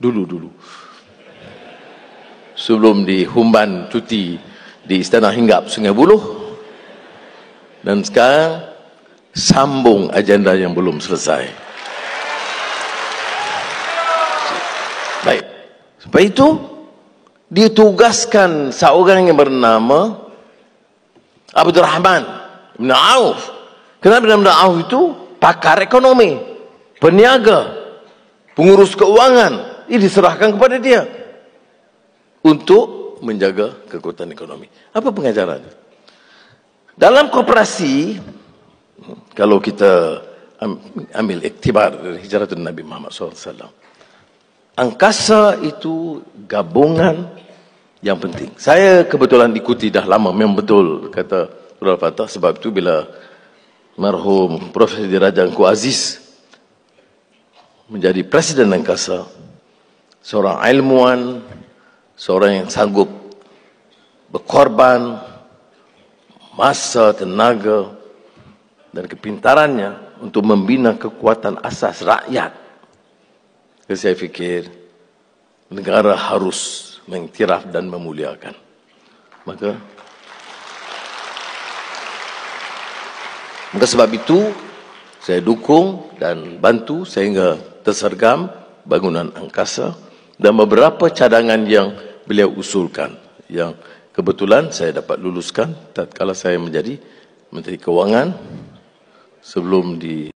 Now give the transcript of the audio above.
dulu-dulu. Sebelum dihumban cuti di Istana Hinggap Sungai Buloh dan sekarang sambung agenda yang belum selesai. Baik. Sebab itu ditugaskan seorang yang bernama Abdul Rahman bin Auf. Kenapa bin Auf itu? Pakar ekonomi, peniaga, pengurus keuangan, ia diserahkan kepada dia untuk menjaga kekuatan ekonomi. Apa pengajaran? Dalam koperasi, hmm, kalau kita ambil iktibar dari hijrah Nabi Muhammad SAW, angkasa itu gabungan yang penting. Saya kebetulan ikuti dah lama, memang betul kata Rural Fatah, sebab itu bila marhum Prof. Dirajan Ku menjadi Presiden Angkasa, seorang ilmuwan, seorang yang sanggup berkorban masa, tenaga dan kepintarannya untuk membina kekuatan asas rakyat. Jadi saya fikir negara harus mengiktiraf dan memuliakan. Maka Maka sebab itu saya dukung dan bantu sehingga tersergam bangunan angkasa dan beberapa cadangan yang beliau usulkan yang kebetulan saya dapat luluskan tatkala saya menjadi menteri kewangan sebelum di